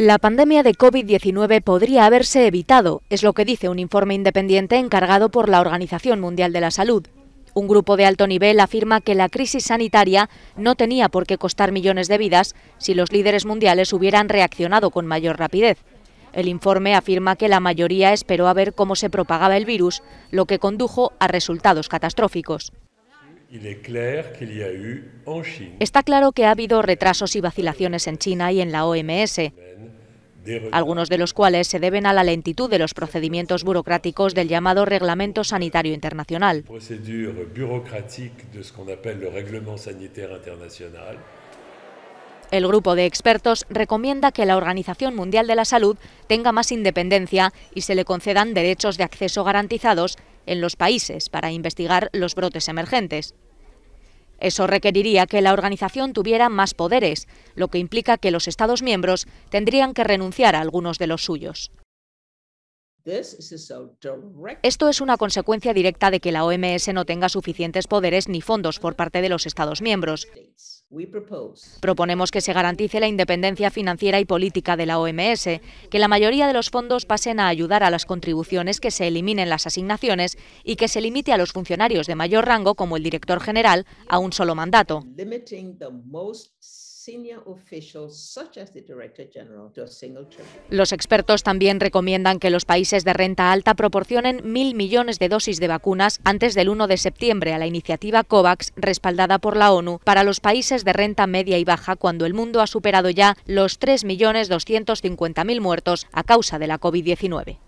La pandemia de COVID-19 podría haberse evitado, es lo que dice un informe independiente encargado por la Organización Mundial de la Salud. Un grupo de alto nivel afirma que la crisis sanitaria no tenía por qué costar millones de vidas si los líderes mundiales hubieran reaccionado con mayor rapidez. El informe afirma que la mayoría esperó a ver cómo se propagaba el virus, lo que condujo a resultados catastróficos. Está claro que ha habido retrasos y vacilaciones en China y en la OMS algunos de los cuales se deben a la lentitud de los procedimientos burocráticos del llamado Reglamento Sanitario Internacional. Pues, El grupo de expertos recomienda que la Organización Mundial de la Salud tenga más independencia y se le concedan derechos de acceso garantizados en los países para investigar los brotes emergentes. Eso requeriría que la organización tuviera más poderes, lo que implica que los Estados miembros tendrían que renunciar a algunos de los suyos. Esto es una consecuencia directa de que la OMS no tenga suficientes poderes ni fondos por parte de los Estados miembros. Proponemos que se garantice la independencia financiera y política de la OMS, que la mayoría de los fondos pasen a ayudar a las contribuciones, que se eliminen las asignaciones y que se limite a los funcionarios de mayor rango, como el director general, a un solo mandato. Los expertos también recomiendan que los países de renta alta proporcionen mil millones de dosis de vacunas antes del 1 de septiembre a la iniciativa COVAX, respaldada por la ONU, para los países de renta media y baja cuando el mundo ha superado ya los 3.250.000 muertos a causa de la COVID-19.